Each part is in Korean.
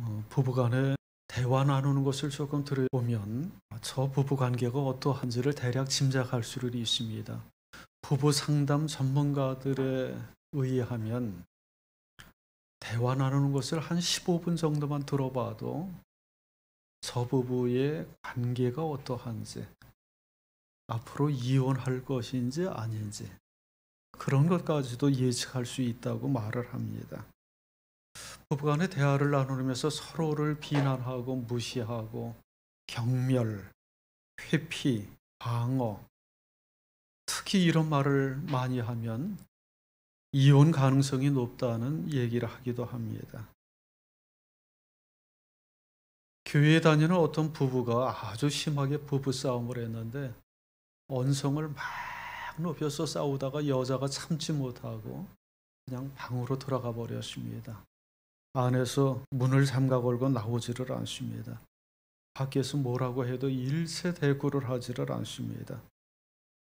어, 부부간에 대화 나누는 것을 조금 들어보면 저 부부 관계가 어떠한지를 대략 짐작할 수는 있습니다. 부부 상담 전문가들에 의하면 대화 나누는 것을 한 15분 정도만 들어봐도 저 부부의 관계가 어떠한지, 앞으로 이혼할 것인지 아닌지, 그런 것까지도 예측할 수 있다고 말을 합니다. 부부간의 대화를 나누면서 서로를 비난하고 무시하고 경멸, 회피, 방어. 특히 이런 말을 많이 하면 이혼 가능성이 높다는 얘기를 하기도 합니다. 교회에 다니는 어떤 부부가 아주 심하게 부부 싸움을 했는데 언성을 막 높여서 싸우다가 여자가 참지 못하고 그냥 방으로 돌아가 버렸습니다. 안에서 문을 잠가 걸고 나오지를 않습니다. 밖에서 뭐라고 해도 일세 대구를 하지를 않습니다.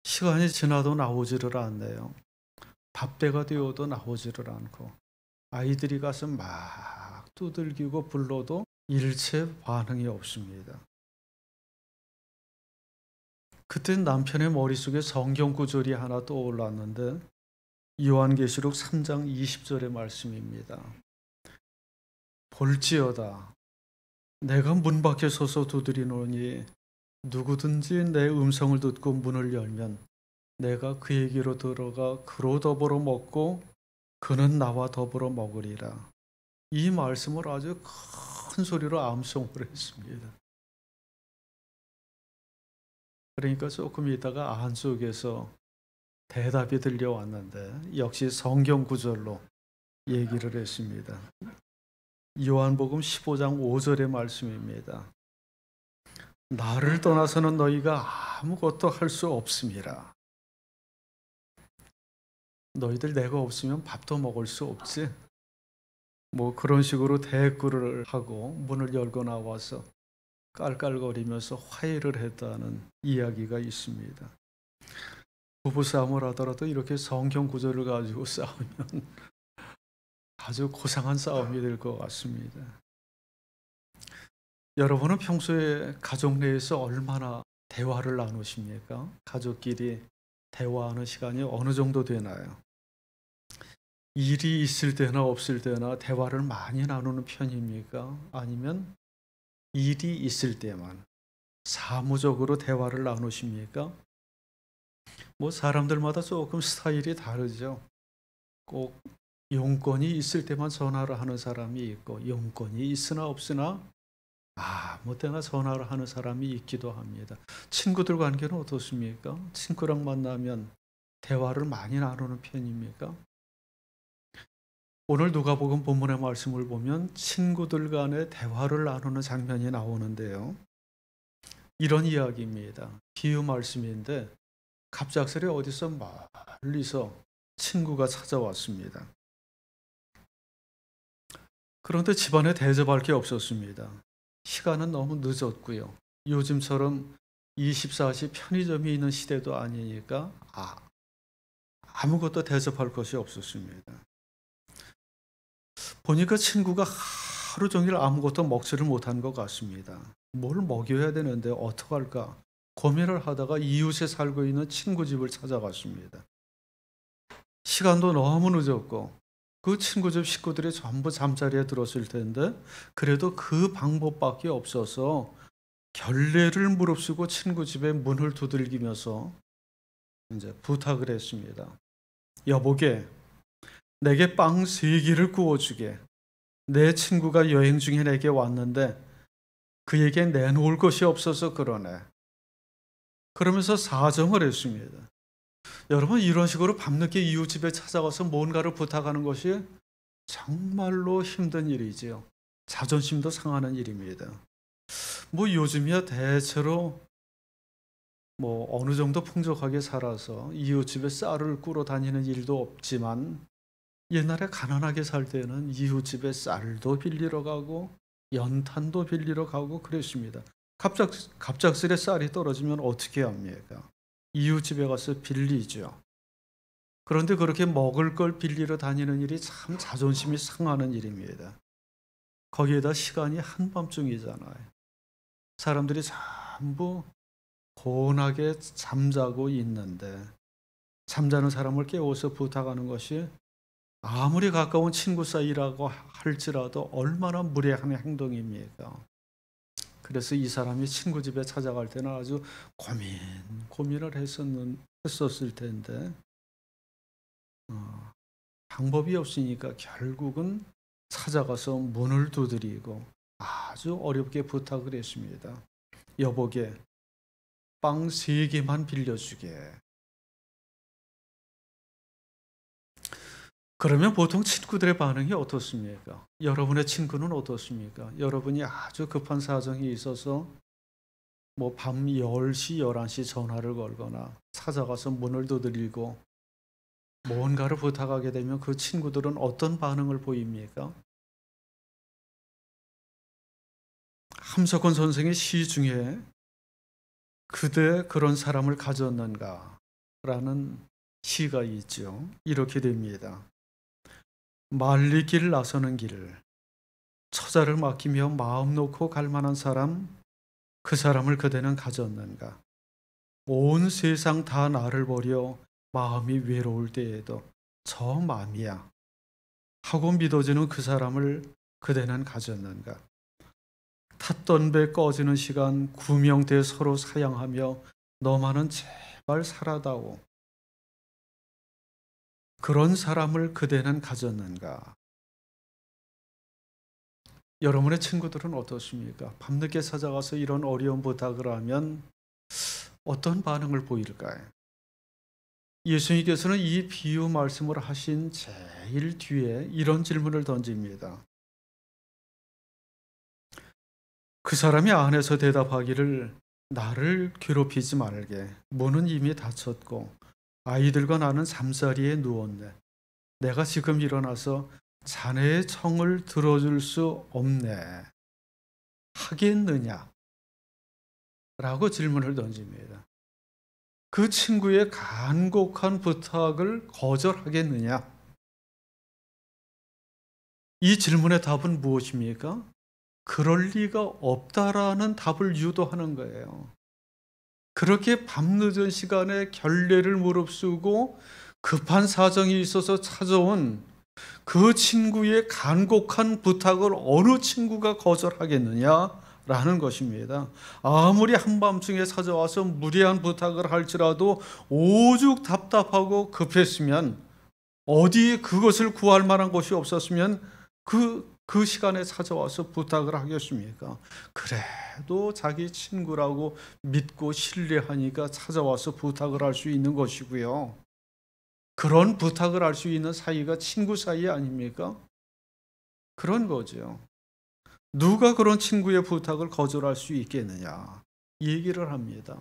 시간이 지나도 나오지를 않네요. 밥때가 되어도 나오지를 않고 아이들이 가서 막 두들기고 불러도 일체 반응이 없습니다. 그때 남편의 머릿속에 성경 구절이 하나 떠올랐는데 요한계시록 3장 20절의 말씀입니다. 볼지어다. 내가 문 밖에 서서 두드리노니 누구든지 내 음성을 듣고 문을 열면 내가 그에게로 들어가 그로 더불어 먹고 그는 나와 더불어 먹으리라. 이 말씀을 아주 큰 소리로 암송을 했습니다. 그러니까 조금 있다가 안쪽에서 대답이 들려왔는데 역시 성경 구절로 얘기를 했습니다. 요한복음 15장 5절의 말씀입니다. 나를 떠나서는 너희가 아무것도 할 수 없습니다. 너희들 내가 없으면 밥도 먹을 수 없지. 뭐 그런 식으로 대꾸를 하고 문을 열고 나와서 깔깔거리면서 화해를 했다는 이야기가 있습니다. 부부싸움을 하더라도 이렇게 성경 구절을 가지고 싸우면 아주 고상한 싸움이 될 것 같습니다. 여러분은 평소에 가족 내에서 얼마나 대화를 나누십니까? 가족끼리 대화하는 시간이 어느 정도 되나요? 일이 있을 때나 없을 때나 대화를 많이 나누는 편입니까? 아니면 일이 있을 때만 사무적으로 대화를 나누십니까? 뭐 사람들마다 조금 스타일이 다르죠. 꼭 용건이 있을 때만 전화를 하는 사람이 있고 용건이 있으나 없으나 아무 때나 전화를 하는 사람이 있기도 합니다. 친구들 관계는 어떻습니까? 친구랑 만나면 대화를 많이 나누는 편입니까? 오늘 누가복음 본문의 말씀을 보면 친구들 간의 대화를 나누는 장면이 나오는데요. 이런 이야기입니다. 비유 말씀인데 갑작스레 어디서 멀리서 친구가 찾아왔습니다. 그런데 집안에 대접할 게 없었습니다. 시간은 너무 늦었고요. 요즘처럼 24시 편의점이 있는 시대도 아니니까 아, 아무것도 대접할 것이 없었습니다. 보니까 친구가 하루 종일 아무것도 먹지를 못한 것 같습니다. 뭘 먹여야 되는데 어떡할까 고민을 하다가 이웃에 살고 있는 친구 집을 찾아갔습니다. 시간도 너무 늦었고 그 친구 집 식구들이 전부 잠자리에 들었을 텐데 그래도 그 방법밖에 없어서 결례를 무릅쓰고 친구 집에 문을 두들기면서 이제 부탁을 했습니다. 여보게, 내게 빵세 개를 구워주게. 내 친구가 여행 중에 내게 왔는데 그에게 내놓을 것이 없어서 그러네. 그러면서 사정을 했습니다. 여러분 이런 식으로 밤늦게 이웃집에 찾아가서 뭔가를 부탁하는 것이 정말로 힘든 일이지요. 자존심도 상하는 일입니다. 뭐 요즘이야 대체로 뭐 어느 정도 풍족하게 살아서 이웃집에 쌀을 꾸러 다니는 일도 없지만 옛날에 가난하게 살 때는 이웃집에 쌀도 빌리러 가고 연탄도 빌리러 가고 그랬습니다. 갑작 갑작스레 쌀이 떨어지면 어떻게 합니까? 이웃 집에 가서 빌리죠. 그런데 그렇게 먹을 걸 빌리러 다니는 일이 참 자존심이 상하는 일입니다. 거기에다 시간이 한밤중이잖아요. 사람들이 전부 고운하게 잠자고 있는데 잠자는 사람을 깨워서 부탁하는 것이 아무리 가까운 친구 사이라고 할지라도 얼마나 무례한 행동입니까? 그래서 이 사람이 친구 집에 찾아갈 때는 아주 고민 고민을 했었는 했었을 텐데 어, 방법이 없으니까 결국은 찾아가서 문을 두드리고 아주 어렵게 부탁을 했습니다. 여보게 빵 세 개만 빌려주게. 그러면 보통 친구들의 반응이 어떻습니까? 여러분의 친구는 어떻습니까? 여러분이 아주 급한 사정이 있어서 뭐밤 10시, 11시 전화를 걸거나 찾아가서 문을 두드리고 뭔가를 부탁하게 되면 그 친구들은 어떤 반응을 보입니까? 함석권 선생의 시 중에 그대 그런 사람을 가졌는가 라는 시가 있죠. 이렇게 됩니다. 말리 길 나서는 길, 처자를 맡기며 마음 놓고 갈 만한 사람, 그 사람을 그대는 가졌는가? 온 세상 다 나를 버려 마음이 외로울 때에도 저 마음이야 하고 믿어지는그 사람을 그대는 가졌는가? 탔던 배 꺼지는 시간 구명대 서로 사양하며 너만은 제발 살아다오. 그런 사람을 그대는 가졌는가? 여러분의 친구들은 어떻습니까? 밤늦게 찾아가서 이런 어려운 부탁을 하면 어떤 반응을 보일까요? 예수님께서는 이 비유 말씀을 하신 제일 뒤에 이런 질문을 던집니다. 그 사람이 안에서 대답하기를 나를 괴롭히지 말게. 문은 이미 닫혔고 아이들과 나는 잠자리에 누웠네. 내가 지금 일어나서 자네의 청을 들어줄 수 없네. 하겠느냐? 라고 질문을 던집니다. 그 친구의 간곡한 부탁을 거절하겠느냐? 이 질문의 답은 무엇입니까? 그럴 리가 없다라는 답을 유도하는 거예요. 그렇게 밤늦은 시간에 결례를 무릅쓰고 급한 사정이 있어서 찾아온 그 친구의 간곡한 부탁을 어느 친구가 거절하겠느냐라는 것입니다. 아무리 한밤중에 찾아와서 무리한 부탁을 할지라도 오죽 답답하고 급했으면 어디 그것을 구할 만한 곳이 없었으면 그그 시간에 찾아와서 부탁을 하겠습니까? 그래도 자기 친구라고 믿고 신뢰하니까 찾아와서 부탁을 할 수 있는 것이고요. 그런 부탁을 할 수 있는 사이가 친구 사이 아닙니까? 그런 거죠. 누가 그런 친구의 부탁을 거절할 수 있겠느냐 얘기를 합니다.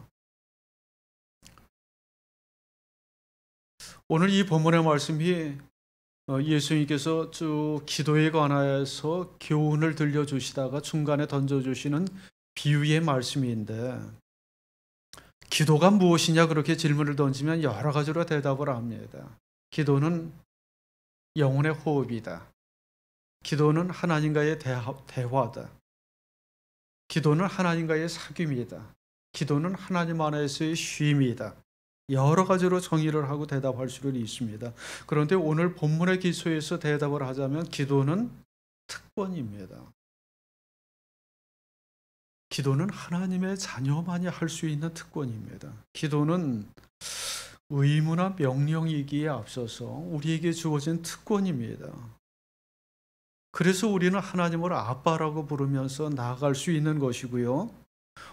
오늘 이 본문의 말씀이 어, 예수님께서 쭉 기도에 관하여서 교훈을 들려주시다가 중간에 던져주시는 비유의 말씀인데 기도가 무엇이냐 그렇게 질문을 던지면 여러 가지로 대답을 합니다. 기도는 영혼의 호흡이다. 기도는 하나님과의 대화, 다 기도는 하나님과의 사귐이다. 기도는 하나님 안에서의 쉼이다. 여러 가지로 정의를 하고 대답할 수는 있습니다. 그런데 오늘 본문의 기초에서 대답을 하자면 기도는 특권입니다. 기도는 하나님의 자녀만이 할 수 있는 특권입니다. 기도는 의무나 명령이기에 앞서서 우리에게 주어진 특권입니다. 그래서 우리는 하나님을 아빠라고 부르면서 나아갈 수 있는 것이고요.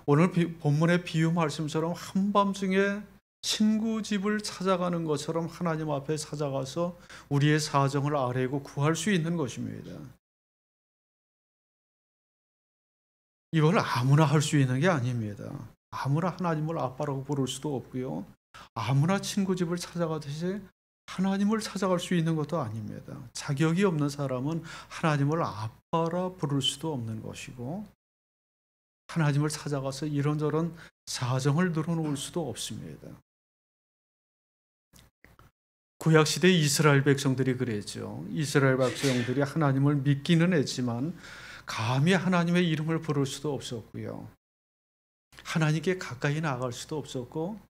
오늘 비, 본문의 비유 말씀처럼 한밤중에 친구 집을 찾아가는 것처럼 하나님 앞에 찾아가서 우리의 사정을 아뢰고 구할 수 있는 것입니다. 이걸 아무나 할 수 있는 게 아닙니다. 아무나 하나님을 아빠라고 부를 수도 없고요. 아무나 친구 집을 찾아가듯이 하나님을 찾아갈 수 있는 것도 아닙니다. 자격이 없는 사람은 하나님을 아빠라 부를 수도 없는 것이고 하나님을 찾아가서 이런저런 사정을 늘어놓을 수도 없습니다. 구약 시대 이스라엘 백성들이 그랬죠. 이스라엘 백성들이 하나님을 믿기는 했지만 감히 하나님의 이름을 부를 수도 없었고요. 하나님께 가까이 나갈 수도 없었고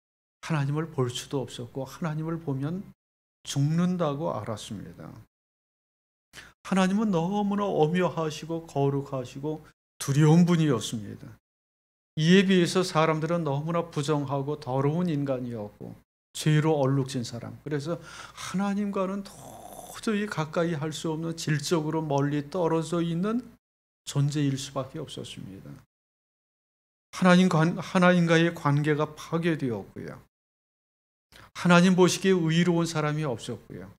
하나님을 볼 수도 없었고 하나님을 보면 죽는다고 알았습니다. 하나님은 너무나 엄묘하시고 거룩하시고 두려운 분이었습니다. 이에 비해서 사람들은 너무나 부정하고 더러운 인간이었고 죄로 얼룩진 사람. 그래서 하나님과는 도저히 가까이 할 수 없는 질적으로 멀리 떨어져 있는 존재일 수밖에 없었습니다. 하나님과, 하나님과의 관계가 파괴되었고요. 하나님 보시기에 의로운 사람이 없었고요.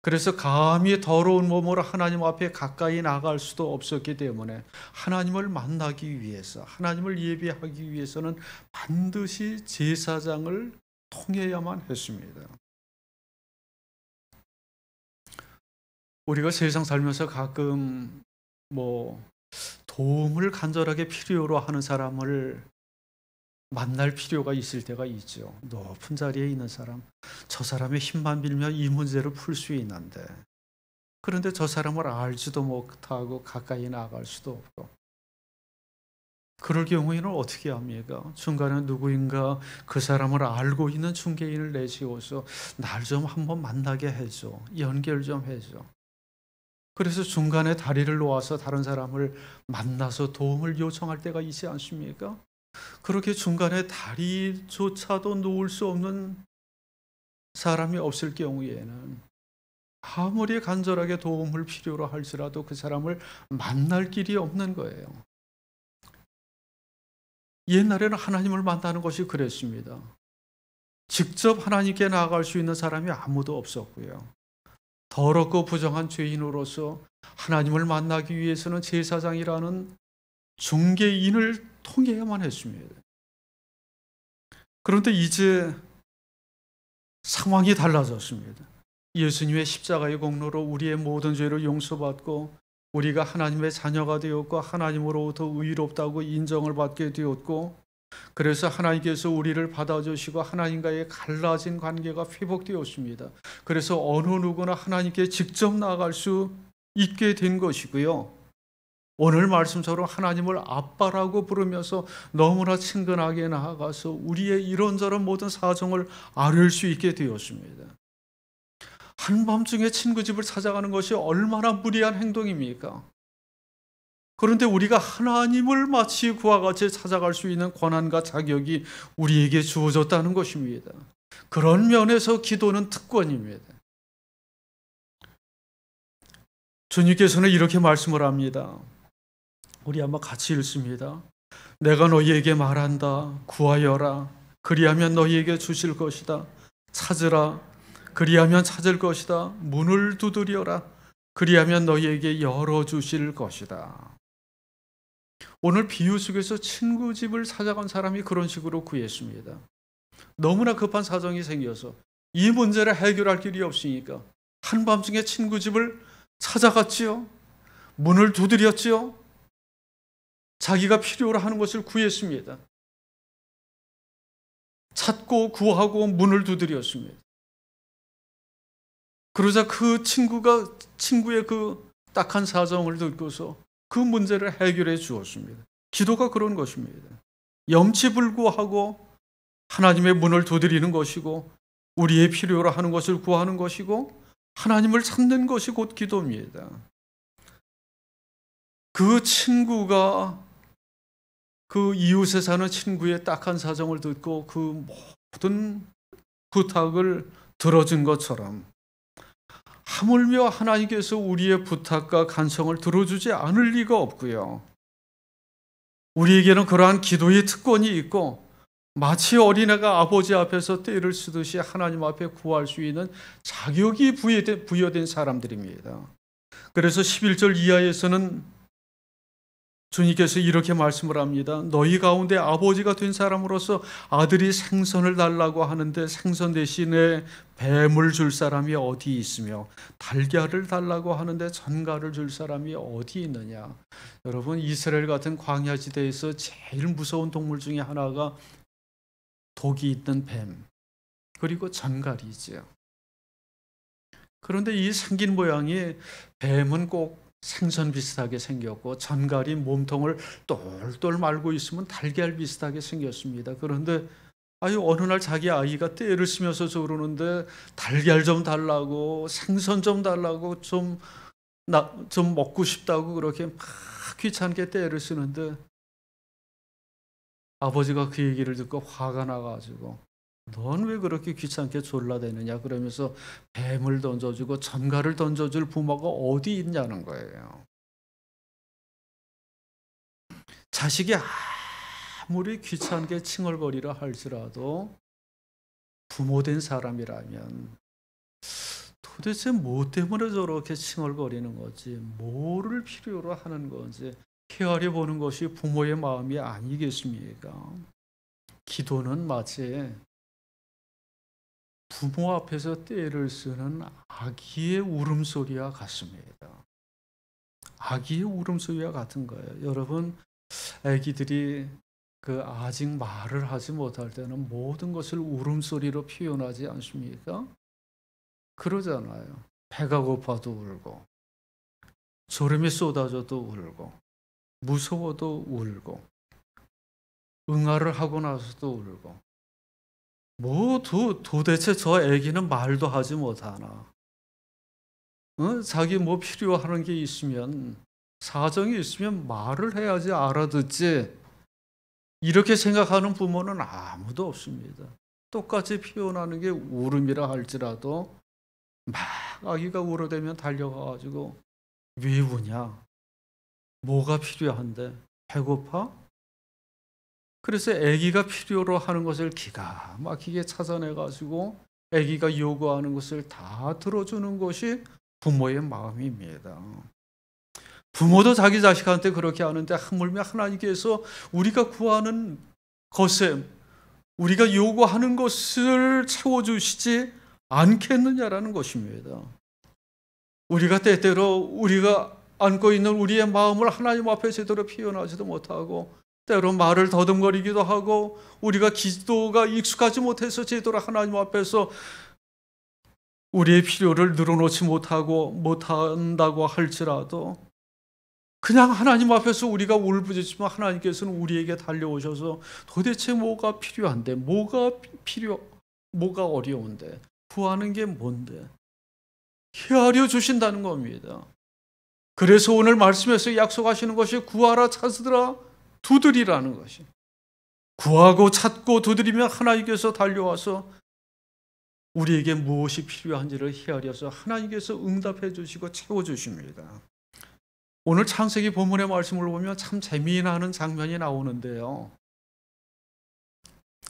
그래서 감히 더러운 몸으로 하나님 앞에 가까이 나갈 수도 없었기 때문에 하나님을 만나기 위해서, 하나님을 예배하기 위해서는 반드시 제사장을 통해야만 했습니다. 우리가 세상 살면서 가끔 뭐 도움을 간절하게 필요로 하는 사람을 만날 필요가 있을 때가 있죠. 높은 자리에 있는 사람, 저 사람의 힘만 빌면 이 문제를 풀 수 있는데 그런데 저 사람을 알지도 못하고 가까이 나갈 수도 없고 그럴 경우에는 어떻게 합니까? 중간에 누구인가 그 사람을 알고 있는 중개인을 내세워서 날 좀 한번 만나게 해줘. 연결 좀 해줘. 그래서 중간에 다리를 놓아서 다른 사람을 만나서 도움을 요청할 때가 있지 않습니까? 그렇게 중간에 다리조차도 놓을 수 없는 사람이 없을 경우에는 아무리 간절하게 도움을 필요로 할지라도 그 사람을 만날 길이 없는 거예요. 옛날에는 하나님을 만나는 것이 그랬습니다. 직접 하나님께 나아갈 수 있는 사람이 아무도 없었고요. 더럽고 부정한 죄인으로서 하나님을 만나기 위해서는 제사장이라는 중개인을 통해야만 했습니다. 그런데 이제 상황이 달라졌습니다. 예수님의 십자가의 공로로 우리의 모든 죄를 용서받고 우리가 하나님의 자녀가 되었고 하나님으로부터 의롭다고 인정을 받게 되었고 그래서 하나님께서 우리를 받아주시고 하나님과의 갈라진 관계가 회복되었습니다. 그래서 어느 누구나 하나님께 직접 나아갈 수 있게 된 것이고요. 오늘 말씀처럼 하나님을 아빠라고 부르면서 너무나 친근하게 나아가서 우리의 이런저런 모든 사정을 아를 수 있게 되었습니다. 한밤중에 친구 집을 찾아가는 것이 얼마나 무리한 행동입니까? 그런데 우리가 하나님을 마치 그와 같이 찾아갈 수 있는 권한과 자격이 우리에게 주어졌다는 것입니다. 그런 면에서 기도는 특권입니다. 주님께서는 이렇게 말씀을 합니다. 우리 아마 같이 읽습니다. 내가 너희에게 말한다. 구하여라. 그리하면 너희에게 주실 것이다. 찾으라. 그리하면 찾을 것이다. 문을 두드려라. 그리하면 너희에게 열어주실 것이다. 오늘 비유 속에서 친구 집을 찾아간 사람이 그런 식으로 구했습니다. 너무나 급한 사정이 생겨서 이 문제를 해결할 길이 없으니까 한밤중에 친구 집을 찾아갔지요. 문을 두드렸지요. 자기가 필요로 하는 것을 구했습니다. 찾고 구하고 문을 두드렸습니다. 그러자 그 친구가 친구의 그 딱한 사정을 듣고서 그 문제를 해결해 주었습니다. 기도가 그런 것입니다. 염치불구하고 하나님의 문을 두드리는 것이고 우리의 필요로 하는 것을 구하는 것이고 하나님을 찾는 것이 곧 기도입니다. 그 친구가 그 이웃에 사는 친구의 딱한 사정을 듣고 그 모든 부탁을 들어준 것처럼 하물며 하나님께서 우리의 부탁과 간성을 들어주지 않을 리가 없고요. 우리에게는 그러한 기도의 특권이 있고 마치 어린애가 아버지 앞에서 때를 쓰듯이 하나님 앞에 구할 수 있는 자격이 부여된, 사람들입니다. 그래서 11절 이하에서는 주님께서 이렇게 말씀을 합니다. 너희 가운데 아버지가 된 사람으로서 아들이 생선을 달라고 하는데 생선 대신에 뱀을 줄 사람이 어디 있으며 달걀을 달라고 하는데 전갈을 줄 사람이 어디 있느냐. 여러분 이스라엘 같은 광야 지대에서 제일 무서운 동물 중에 하나가 독이 있던 뱀 그리고 전갈이지요. 그런데 이 생긴 모양이 뱀은 꼭 생선 비슷하게 생겼고 전갈이 몸통을 똘똘 말고 있으면 달걀 비슷하게 생겼습니다. 그런데 아유 어느 날 자기 아이가 떼를 쓰면서 그러는데 달걀 좀 달라고 생선 좀 달라고 좀나좀 먹고 싶다고 그렇게 막 귀찮게 떼를 쓰는데 아버지가 그 얘기를 듣고 화가 나가지고 넌왜 그렇게 귀찮게 졸라대느냐 그러면서 뱀을 던져주고 전가를 던져줄 부모가 어디 있냐는 거예요. 자식이 아무리 귀찮게 칭얼거리라 할지라도 부모된 사람이라면 도대체 뭐 때문에 저렇게 칭얼거리는 거지, 뭐를 필요로 하는 건지 헤아려 보는 것이 부모의 마음이 아니겠습니까? 기도는 마치 부모 앞에서 떼를 쓰는 아기의 울음소리와 같습니다. 아기의 울음소리와 같은 거예요. 여러분, 아기들이 그 아직 말을 하지 못할 때는 모든 것을 울음소리로 표현하지 않습니까? 그러잖아요. 배가 고파도 울고, 졸음이 쏟아져도 울고, 무서워도 울고, 응아를 하고 나서도 울고, 뭐 도, 도대체 저 애기는 말도 하지 못하나. 어? 자기 뭐 필요하는 게 있으면 사정이 있으면 말을 해야지 알아듣지. 이렇게 생각하는 부모는 아무도 없습니다. 똑같이 피어나는 게 울음이라 할지라도 막 아기가 울어대면 달려가가지고 왜 우냐? 뭐가 필요한데? 배고파? 그래서 아기가 필요로 하는 것을 기가 막히게 찾아내 가지고 아기가 요구하는 것을 다 들어주는 것이 부모의 마음입니다. 부모도 자기 자식한테 그렇게 하는데 하물며 하나님께서 우리가 구하는 것에 우리가 요구하는 것을 채워주시지 않겠느냐라는 것입니다. 우리가 때때로 우리가 안고 있는 우리의 마음을 하나님 앞에 제대로 표현하지도 못하고 때로 말을 더듬거리기도 하고 우리가 기도가 익숙하지 못해서 제대로 하나님 앞에서 우리의 필요를 늘어놓지 못하고 못한다고 할지라도 그냥 하나님 앞에서 우리가 울부짖지만 하나님께서는 우리에게 달려오셔서 도대체 뭐가 필요한데 뭐가 필요 뭐가 어려운데 구하는 게 뭔데 헤아려 주신다는 겁니다. 그래서 오늘 말씀에서 약속하시는 것이 구하라 찾으라 두드리라는 것이. 구하고 찾고 두드리면 하나님께서 달려와서 우리에게 무엇이 필요한지를 헤아려서 하나님께서 응답해 주시고 채워 주십니다. 오늘 창세기 본문의 말씀을 보면 참 재미나는 장면이 나오는데요.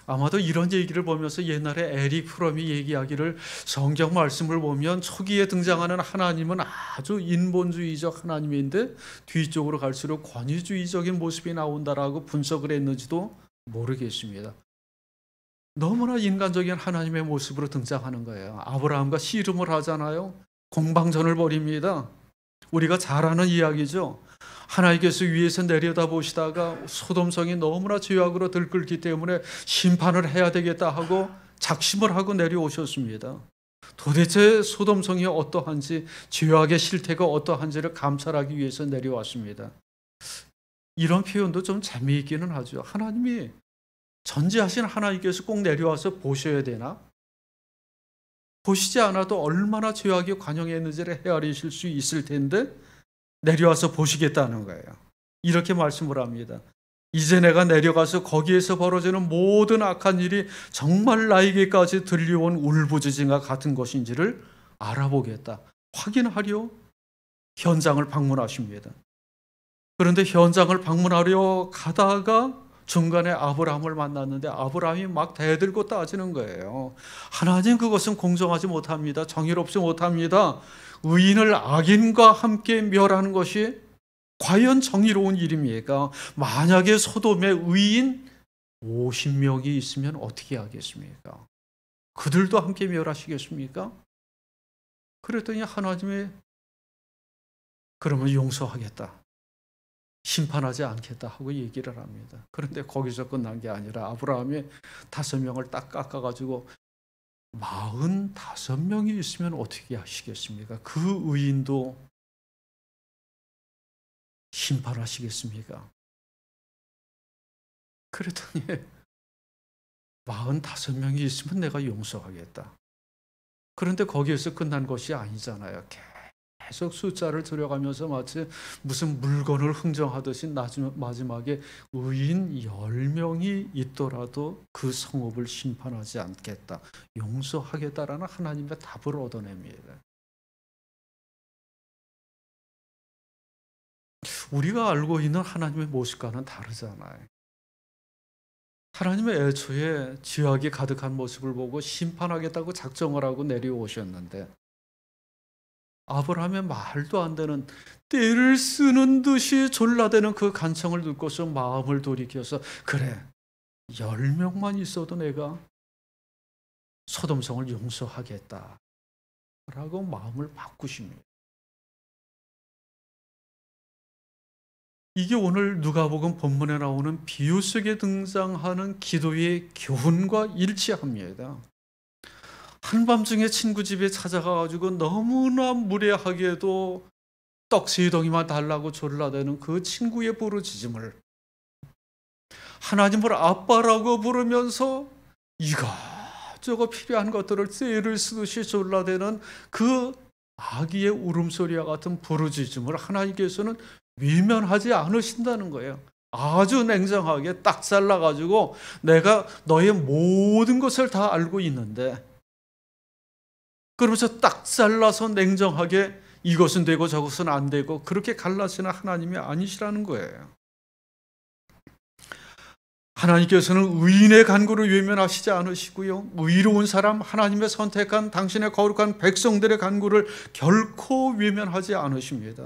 아마도 이런 얘기를 보면서 옛날에 에릭 프롬이 얘기하기를 성경 말씀을 보면 초기에 등장하는 하나님은 아주 인본주의적 하나님인데 뒤쪽으로 갈수록 권위주의적인 모습이 나온다라고 분석을 했는지도 모르겠습니다. 너무나 인간적인 하나님의 모습으로 등장하는 거예요. 아브라함과 씨름을 하잖아요. 공방전을 벌입니다. 우리가 잘 아는 이야기죠. 하나님께서 위에서 내려다보시다가 소돔성이 너무나 죄악으로 들끓기 때문에 심판을 해야 되겠다 하고 작심을 하고 내려오셨습니다. 도대체 소돔성이 어떠한지 죄악의 실태가 어떠한지를 감찰하기 위해서 내려왔습니다. 이런 표현도 좀 재미있기는 하죠. 하나님이 전지하신 하나님께서 꼭 내려와서 보셔야 되나? 보시지 않아도 얼마나 죄악이 관영했는지를 헤아리실 수 있을 텐데 내려와서 보시겠다는 거예요. 이렇게 말씀을 합니다. 이제 내가 내려가서 거기에서 벌어지는 모든 악한 일이 정말 나에게까지 들려온 울부짖음과 같은 것인지를 알아보겠다. 확인하려 현장을 방문하십니다. 그런데 현장을 방문하려 가다가 중간에 아브라함을 만났는데 아브라함이 막 대들고 따지는 거예요. 하나님 그것은 공정하지 못합니다. 정의롭지 못합니다. 의인을 악인과 함께 멸하는 것이 과연 정의로운 일입니까? 만약에 소돔에 의인 50명이 있으면 어떻게 하겠습니까? 그들도 함께 멸하시겠습니까? 그랬더니 하나님이 그러면 용서하겠다. 심판하지 않겠다 하고 얘기를 합니다. 그런데 거기서 끝난 게 아니라 아브라함이 다섯 명을 딱 깎아가지고 45명이 있으면 어떻게 하시겠습니까? 그 의인도 심판하시겠습니까? 그랬더니 45명이 있으면 내가 용서하겠다. 그런데 거기에서 끝난 것이 아니잖아요. 계속 숫자를 들여가면서 마치 무슨 물건을 흥정하듯이 마지막에 의인 10명이 있더라도 그 성읍을 심판하지 않겠다. 용서하겠다라는 하나님의 답을 얻어냅니다. 우리가 알고 있는 하나님의 모습과는 다르잖아요. 하나님의 애초에 죄악이 가득한 모습을 보고 심판하겠다고 작정을 하고 내려오셨는데 아브라함의 말도 안 되는 때를 쓰는 듯이 졸라대는 그 간청을 듣고서 마음을 돌이켜서 그래 열 명만 있어도 내가 소돔성을 용서하겠다 라고 마음을 바꾸십니다. 이게 오늘 누가복음 본문에 나오는 비유 속에 등장하는 기도의 교훈과 일치합니다. 한밤중에 친구 집에 찾아가가지고 너무나 무례하게도 떡시덩이만 달라고 졸라대는 그 친구의 부르짖음을 하나님을 아빠라고 부르면서 이것저것 필요한 것들을 쇠를 쓰듯이 졸라대는 그 아기의 울음소리와 같은 부르짖음을 하나님께서는 외면하지 않으신다는 거예요. 아주 냉정하게 딱 잘라가지고 내가 너의 모든 것을 다 알고 있는데 그러면서 딱 잘라서 냉정하게 이것은 되고 저것은 안 되고 그렇게 갈라지는 하나님이 아니시라는 거예요. 하나님께서는 의인의 간구를 외면하시지 않으시고요. 의로운 사람, 하나님의 선택한 당신의 거룩한 백성들의 간구를 결코 외면하지 않으십니다.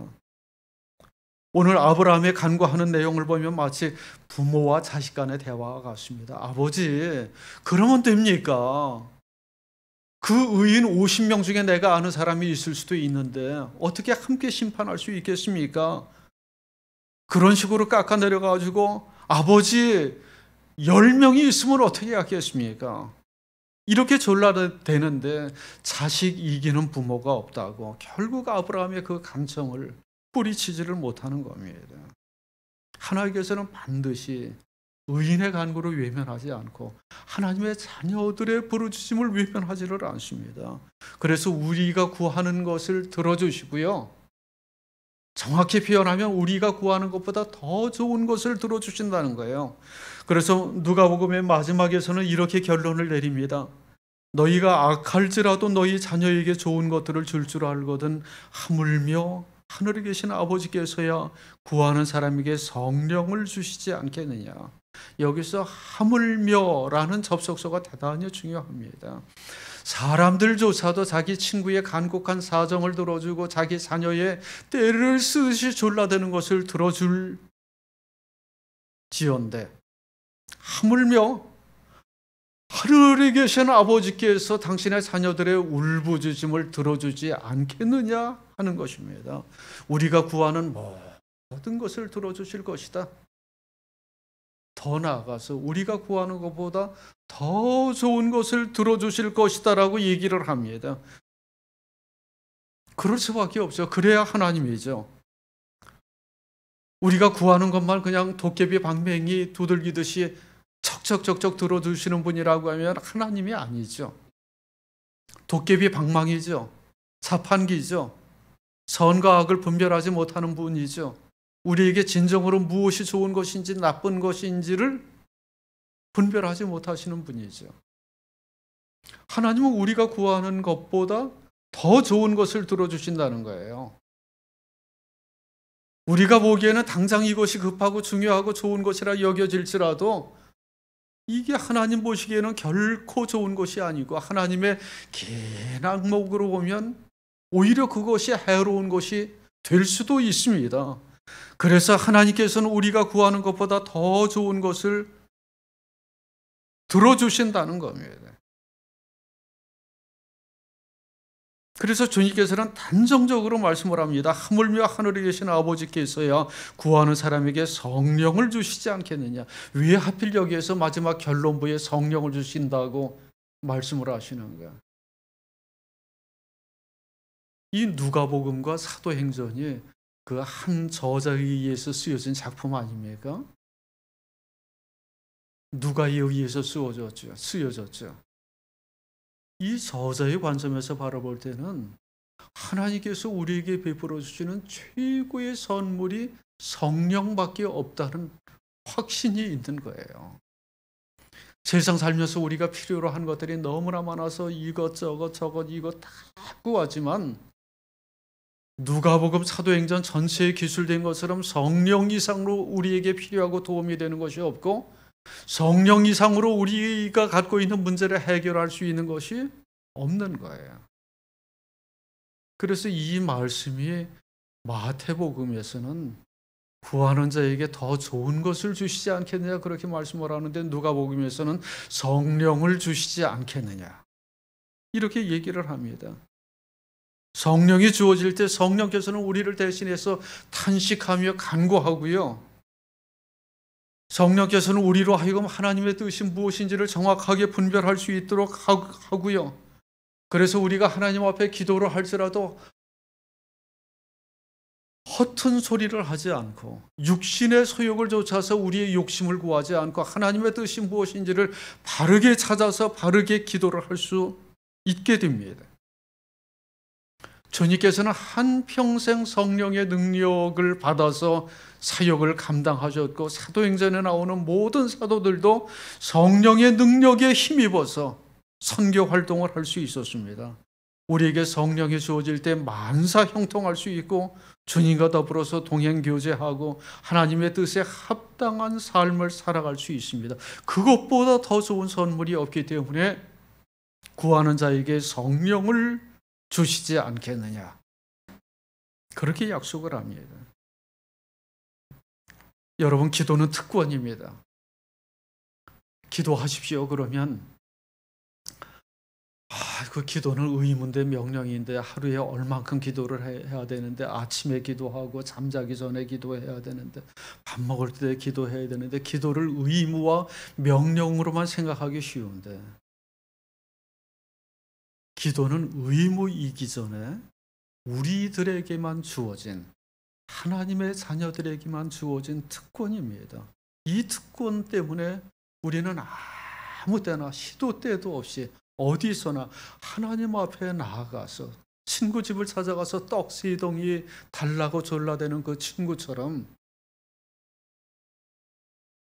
오늘 아브라함의 간구하는 내용을 보면 마치 부모와 자식 간의 대화 같습니다. 아버지, 그러면 됩니까? 그 의인 50명 중에 내가 아는 사람이 있을 수도 있는데 어떻게 함께 심판할 수 있겠습니까? 그런 식으로 깎아내려 가지고 아버지 10명이 있으면 어떻게 하겠습니까? 이렇게 졸라대는데 자식 이기는 부모가 없다고 결국 아브라함의 그 감정을 뿌리치지를 못하는 겁니다. 하나님께서는 반드시 의인의 간구를 외면하지 않고 하나님의 자녀들의 부르짖음을 외면하지를 않습니다. 그래서 우리가 구하는 것을 들어주시고요. 정확히 표현하면 우리가 구하는 것보다 더 좋은 것을 들어주신다는 거예요. 그래서 누가복음의 마지막에서는 이렇게 결론을 내립니다. 너희가 악할지라도 너희 자녀에게 좋은 것들을 줄줄 줄 알거든 하물며 하늘에 계신 아버지께서야 구하는 사람에게 성령을 주시지 않겠느냐. 여기서 하물며라는 접속서가 대단히 중요합니다. 사람들조차도 자기 친구의 간곡한 사정을 들어주고 자기 자녀의 때를 쓰시 졸라대는 것을 들어줄 지연대 하물며 하늘에 계신 아버지께서 당신의 자녀들의 울부짖음을 들어주지 않겠느냐 하는 것입니다. 우리가 구하는 모든 것을 들어주실 것이다. 더 나아가서 우리가 구하는 것보다 더 좋은 것을 들어주실 것이다라고 얘기를 합니다. 그럴 수밖에 없죠. 그래야 하나님이죠. 우리가 구하는 것만 그냥 도깨비 방맹이 두들기듯이 척척척척 들어주시는 분이라고 하면 하나님이 아니죠. 도깨비 방망이죠. 자판기죠. 선과 악을 분별하지 못하는 분이죠. 우리에게 진정으로 무엇이 좋은 것인지 나쁜 것인지를 분별하지 못하시는 분이죠. 하나님은 우리가 구하는 것보다 더 좋은 것을 들어주신다는 거예요. 우리가 보기에는 당장 이것이 급하고 중요하고 좋은 것이라 여겨질지라도 이게 하나님 보시기에는 결코 좋은 것이 아니고 하나님의 긴 악목으로 보면 오히려 그것이 해로운 것이 될 수도 있습니다. 그래서 하나님께서는 우리가 구하는 것보다 더 좋은 것을 들어주신다는 겁니다. 그래서 주님께서는 단정적으로 말씀을 합니다. 하물며 하늘에 계신 아버지께서야 구하는 사람에게 성령을 주시지 않겠느냐. 왜 하필 여기에서 마지막 결론부에 성령을 주신다고 말씀을 하시는가. 이 누가복음과 사도행전이 그한 저자에 의해서 쓰여진 작품 아닙니까? 누가에 의해서 쓰여졌죠? 쓰여졌죠. 이 저자의 관점에서 바라볼 때는 하나님께서 우리에게 베풀어 주시는 최고의 선물이 성령밖에 없다는 확신이 있는 거예요. 세상 살면서 우리가 필요로 한 것들이 너무나 많아서 이것저것 저것 이것 다 구하지만 누가복음 사도행전 전체에 기술된 것처럼 성령 이상으로 우리에게 필요하고 도움이 되는 것이 없고 성령 이상으로 우리가 갖고 있는 문제를 해결할 수 있는 것이 없는 거예요. 그래서 이 말씀이 마태복음에서는 구하는 자에게 더 좋은 것을 주시지 않겠느냐 그렇게 말씀을 하는데 누가복음에서는 성령을 주시지 않겠느냐 이렇게 얘기를 합니다. 성령이 주어질 때 성령께서는 우리를 대신해서 탄식하며 간구하고요. 성령께서는 우리로 하여금 하나님의 뜻이 무엇인지를 정확하게 분별할 수 있도록 하고요. 그래서 우리가 하나님 앞에 기도를 할지라도 허튼 소리를 하지 않고 육신의 소욕을 쫓아서 우리의 욕심을 구하지 않고 하나님의 뜻이 무엇인지를 바르게 찾아서 바르게 기도를 할 수 있게 됩니다. 주님께서는 한평생 성령의 능력을 받아서 사역을 감당하셨고 사도행전에 나오는 모든 사도들도 성령의 능력에 힘입어서 선교 활동을 할 수 있었습니다. 우리에게 성령이 주어질 때 만사 형통할 수 있고 주님과 더불어서 동행 교제하고 하나님의 뜻에 합당한 삶을 살아갈 수 있습니다. 그것보다 더 좋은 선물이 없기 때문에 구하는 자에게 성령을 주시지 않겠느냐. 그렇게 약속을 합니다. 여러분, 기도는 특권입니다. 기도하십시오. 그러면, 아, 그 기도는 의문데 명령인데 하루에 얼만큼 기도를 해야 되는데 아침에 기도하고 잠자기 전에 기도해야 되는데 밥 먹을 때 기도해야 되는데 기도를 의무와 명령으로만 생각하기 쉬운데 기도는 의무이기 전에 우리들에게만 주어진 하나님의 자녀들에게만 주어진 특권입니다. 이 특권 때문에 우리는 아무 때나 시도 때도 없이 어디서나 하나님 앞에 나아가서 친구 집을 찾아가서 떡시덩이 달라고 졸라대는 그 친구처럼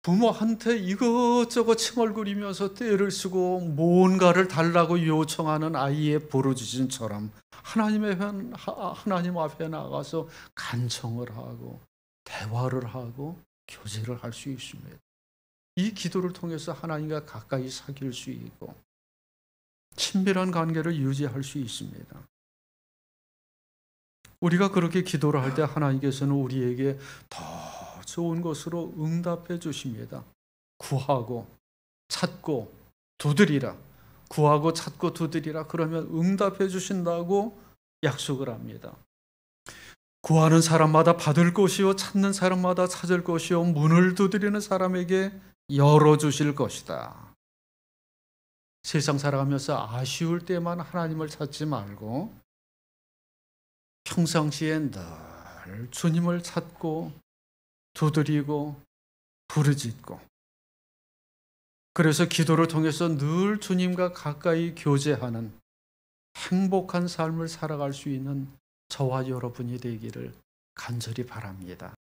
부모한테 이것저것 칭얼거리면서 때를 쓰고 뭔가를 달라고 요청하는 아이의 부르지음처럼 하나님의 하나님 앞에 나가서 간청을 하고 대화를 하고 교제를 할 수 있습니다. 이 기도를 통해서 하나님과 가까이 사귈 수 있고 친밀한 관계를 유지할 수 있습니다. 우리가 그렇게 기도를 할 때 하나님께서는 우리에게 더 좋은 것으로 응답해 주십니다. 구하고 찾고 두드리라. 구하고 찾고 두드리라. 그러면 응답해 주신다고 약속을 합니다. 구하는 사람마다 받을 것이요 찾는 사람마다 찾을 것이요 문을 두드리는 사람에게 열어 주실 것이다. 세상 살아가면서 아쉬울 때만 하나님을 찾지 말고 평상시엔 늘 주님을 찾고 두드리고 부르짖고 그래서 기도를 통해서 늘 주님과 가까이 교제하는 행복한 삶을 살아갈 수 있는 저와 여러분이 되기를 간절히 바랍니다.